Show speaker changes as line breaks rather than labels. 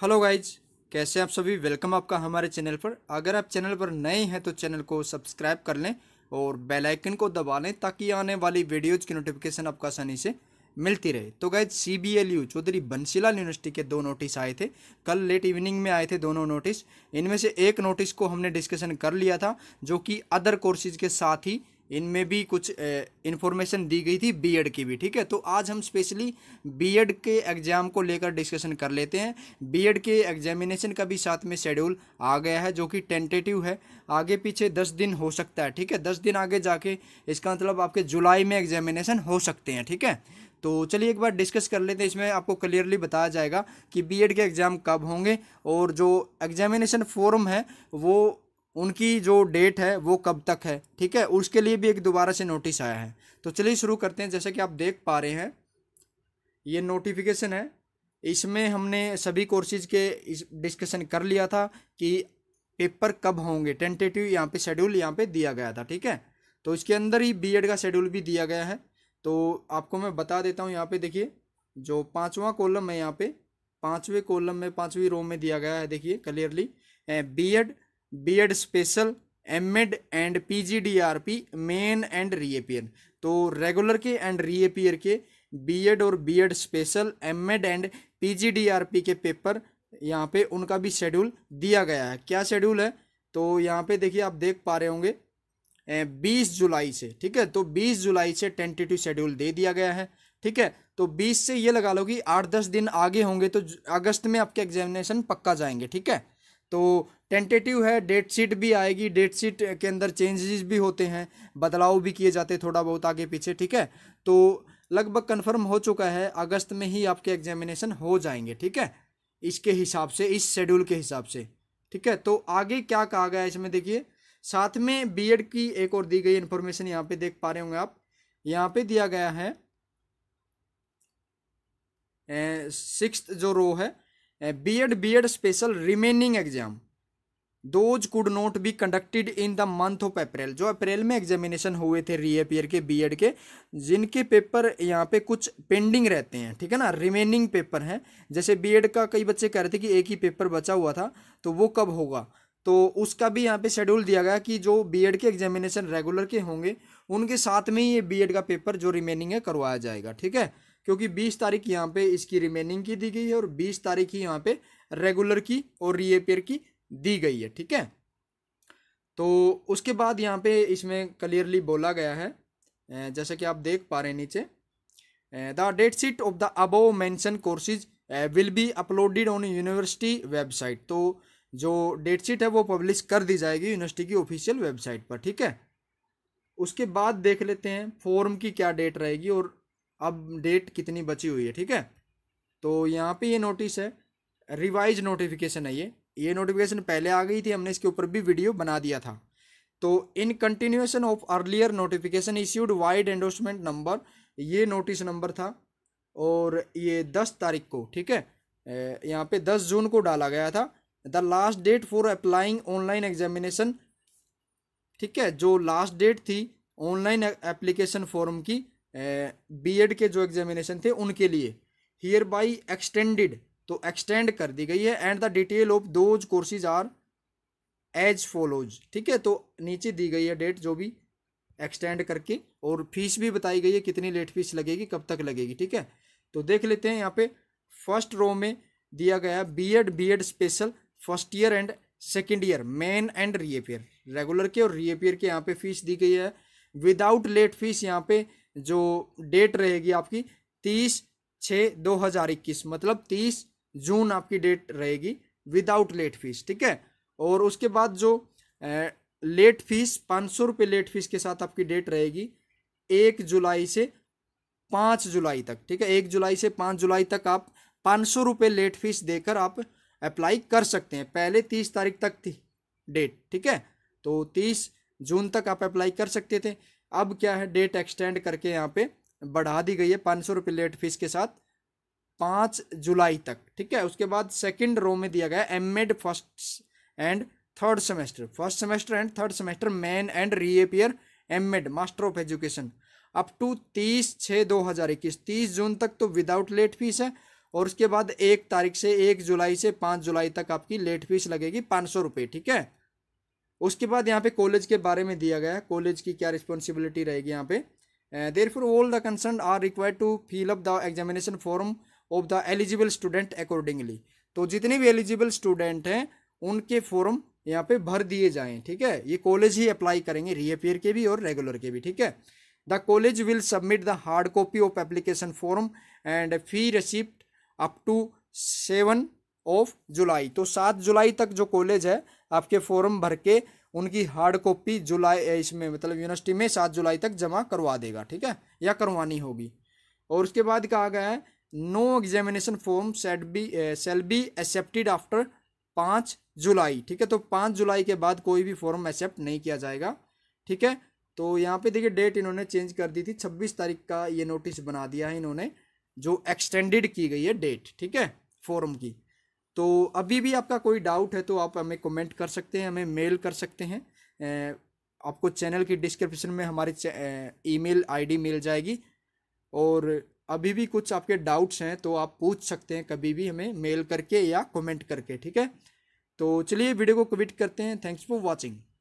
hello guys कैसे आप सभी वेलकम आपका हमारे चैनल पर अगर आप चैनल पर नए हैं तो चैनल को सब्सक्राइब कर लें और बेल आइकन को दबा लें ताकि आने वाली वीडियोज़ की नोटिफिकेशन आपको आसानी से मिलती रहे तो guys C B L U Chaudhary Bansilal university के दो नोटिस आए थे कल लेट इवनिंग में आए थे दोनों नोटिस इनमें से एक नोटिस को हमने डिस्कशन कर लिया था जो कि अदर कोर्सेज के साथ ही इनमें भी कुछ इन्फॉर्मेशन दी गई थी बीएड की भी ठीक है तो आज हम स्पेशली बीएड के एग्ज़ाम को लेकर डिस्कशन कर लेते हैं बीएड के एग्जामिनेशन का भी साथ में शेड्यूल आ गया है जो कि टेंटेटिव है आगे पीछे दस दिन हो सकता है ठीक है दस दिन आगे जाके इसका मतलब आपके जुलाई में एग्जामिनेशन हो सकते हैं ठीक है तो चलिए एक बार डिस्कस कर लेते हैं इसमें आपको क्लियरली बताया जाएगा कि बीएड के एग्ज़ाम कब होंगे और जो एग्जामिनेशन फॉर्म है वो उनकी जो डेट है वो कब तक है ठीक है उसके लिए भी एक दोबारा से नोटिस आया है तो चलिए शुरू करते हैं जैसे कि आप देख पा रहे हैं ये नोटिफिकेशन है इसमें हमने सभी कोर्सेज के डिस्कशन कर लिया था कि पेपर कब होंगे टेंटेटिव यहाँ पे शेड्यूल यहाँ पे दिया गया था ठीक है तो इसके अंदर ही बीएड का शेड्यूल भी दिया गया है तो आपको मैं बता देता हूँ यहाँ पे देखिए जो पाँचवा कॉलम है यहाँ पे पाँचवें कॉलम में पाँचवीं रो में दिया गया है देखिए clearly B Ed B Ed special M Ed and P G D R P main and reappear तो रेगुलर के एंड रीएपियर के बीएड और B Ed special M Ed and P G D R P के पेपर यहाँ पे उनका भी schedule दिया गया है क्या शेड्यूल है तो यहाँ पे देखिए आप देख पा रहे होंगे बीस जुलाई से ठीक है तो बीस जुलाई से टेंटेटिव शेड्यूल दे दिया गया है ठीक है तो बीस से ये लगा लो कि आठ दस दिन आगे होंगे तो अगस्त में आपके एग्जामिनेशन पक्का जाएंगे ठीक है तो टेंटेटिव है डेट शीट भी आएगी डेट शीट के अंदर चेंजेस भी होते हैं बदलाव भी किए जाते हैं थोड़ा बहुत आगे पीछे ठीक है तो लगभग कन्फर्म हो चुका है अगस्त में ही आपके एग्जामिनेशन हो जाएंगे ठीक है इसके हिसाब से इस शेड्यूल के हिसाब से ठीक है तो आगे क्या कहा गया है इसमें देखिए साथ में बीएड की एक और दी गई इन्फॉर्मेशन यहाँ पे देख पा रहे होंगे आप यहाँ पे दिया गया है सिक्स जो रो है B Ed B Ed special remaining exam those could not be conducted in the month of April जो अप्रैल में एग्जामिनेशन हुए थे रीअपियर के बीएड के जिनके पेपर यहाँ पे कुछ पेंडिंग रहते हैं ठीक है ना रिमेनिंग पेपर हैं जैसे बीएड का कई बच्चे कह रहे थे कि एक ही पेपर बचा हुआ था तो वो कब होगा तो उसका भी यहाँ पे शेड्यूल दिया गया कि जो एड के एग्जामिनेशन रेगुलर के होंगे उनके साथ में ही ये एड का पेपर जो रिमेनिंग है करवाया जाएगा ठीक है क्योंकि बीस तारीख यहाँ पे इसकी रिमेनिंग की दी गई है और बीस तारीख ही यहाँ पे रेगुलर की और रीअपेयर की दी गई है ठीक है तो उसके बाद यहाँ पे इसमें क्लियरली बोला गया है जैसे कि आप देख पा रहे हैं नीचे the date sheet of the above mentioned courses will be uploaded on university website तो जो डेट शीट है वो पब्लिश कर दी जाएगी यूनिवर्सिटी की ऑफिशियल वेबसाइट पर ठीक है उसके बाद देख लेते हैं फॉर्म की क्या डेट रहेगी और अब डेट कितनी बची हुई है ठीक है तो यहाँ पे ये नोटिस है रिवाइज नोटिफिकेशन है ये ये नोटिफिकेशन पहले आ गई थी हमने इसके ऊपर भी वीडियो बना दिया था तो in continuation of earlier notification issued vide endorsement number ये नोटिस नंबर था और ये दस तारीख को ठीक है यहाँ पे दस जून को डाला गया था the last date for applying online examination ठीक है जो लास्ट डेट थी ऑनलाइन एप्लीकेशन फॉर्म की बीएड के जो एग्जामिनेशन थे उनके लिए हियर बाई एक्सटेंडेड तो एक्सटेंड कर दी गई है and the detail of those courses are as follows ठीक है तो नीचे दी गई है डेट जो भी एक्सटेंड करके और फीस भी बताई गई है कितनी लेट फीस लगेगी कब तक लगेगी ठीक है तो देख लेते हैं यहाँ पे फर्स्ट रो में दिया गया B Ed B Ed special first year and second year main and reappear regular के और रीअपेयर के यहाँ पे फीस दी गई है विदाउट लेट फीस यहाँ पे जो डेट रहेगी आपकी तीस छः दो हज़ार इक्कीस मतलब तीस जून आपकी डेट रहेगी विदाउट लेट फीस ठीक है और उसके बाद जो लेट फीस पाँच सौ रुपये लेट फीस के साथ आपकी डेट रहेगी एक जुलाई से पाँच जुलाई तक ठीक है एक जुलाई से पाँच जुलाई तक आप पाँच सौ रुपये लेट फीस देकर आप अप्लाई कर सकते हैं पहले तीस तारीख तक थी डेट ठीक है तो तीस जून तक आप अप्लाई कर सकते थे अब क्या है डेट एक्सटेंड करके यहाँ पे बढ़ा दी गई है पाँच सौ रुपये लेट फीस के साथ पाँच जुलाई तक ठीक है उसके बाद सेकंड रो में दिया गया M Ed first and third semester first semester and third semester main and reappear M Ed master of education up to तीस छः दो हज़ार इक्कीस तीस जून तक तो विदाउट लेट फीस है और उसके बाद एक तारीख से एक जुलाई से पाँच जुलाई तक आपकी लेट फीस लगेगी पाँच सौ रुपये ठीक है उसके बाद यहाँ पे कॉलेज के बारे में दिया गया है कॉलेज की क्या रिस्पॉन्सिबिलिटी रहेगी यहाँ पे there for all the concern are required to fill up the examination form of the eligible student accordingly तो जितने भी एलिजिबल स्टूडेंट हैं उनके फॉर्म यहाँ पे भर दिए जाएँ ठीक है ये कॉलेज ही अप्लाई करेंगे रीअपियर के भी और रेगुलर के भी ठीक है the college will submit the hard copy of application form and fee receipt up to seven of July तो सात जुलाई तक जो कॉलेज है आपके फॉर्म भर के उनकी हार्ड कॉपी जुलाई इसमें मतलब यूनिवर्सिटी में सात जुलाई तक जमा करवा देगा ठीक है या करवानी होगी और उसके बाद कहा गया है no examination form set by shall be accepted after पाँच जुलाई ठीक है तो पाँच जुलाई के बाद कोई भी फॉर्म एक्सेप्ट नहीं किया जाएगा ठीक है तो यहाँ पे देखिए डेट इन्होंने चेंज कर दी थी छब्बीस तारीख का ये नोटिस बना दिया है इन्होंने जो एक्सटेंडेड की गई है डेट ठीक है फॉर्म की तो अभी भी आपका कोई डाउट है तो आप हमें कमेंट कर सकते हैं हमें मेल कर सकते हैं आपको चैनल की डिस्क्रिप्शन में हमारी ईमेल आईडी मिल जाएगी और अभी भी कुछ आपके डाउट्स हैं तो आप पूछ सकते हैं कभी भी हमें मेल करके या कमेंट करके ठीक है तो चलिए वीडियो को कमिट करते हैं थैंक्स फॉर वॉचिंग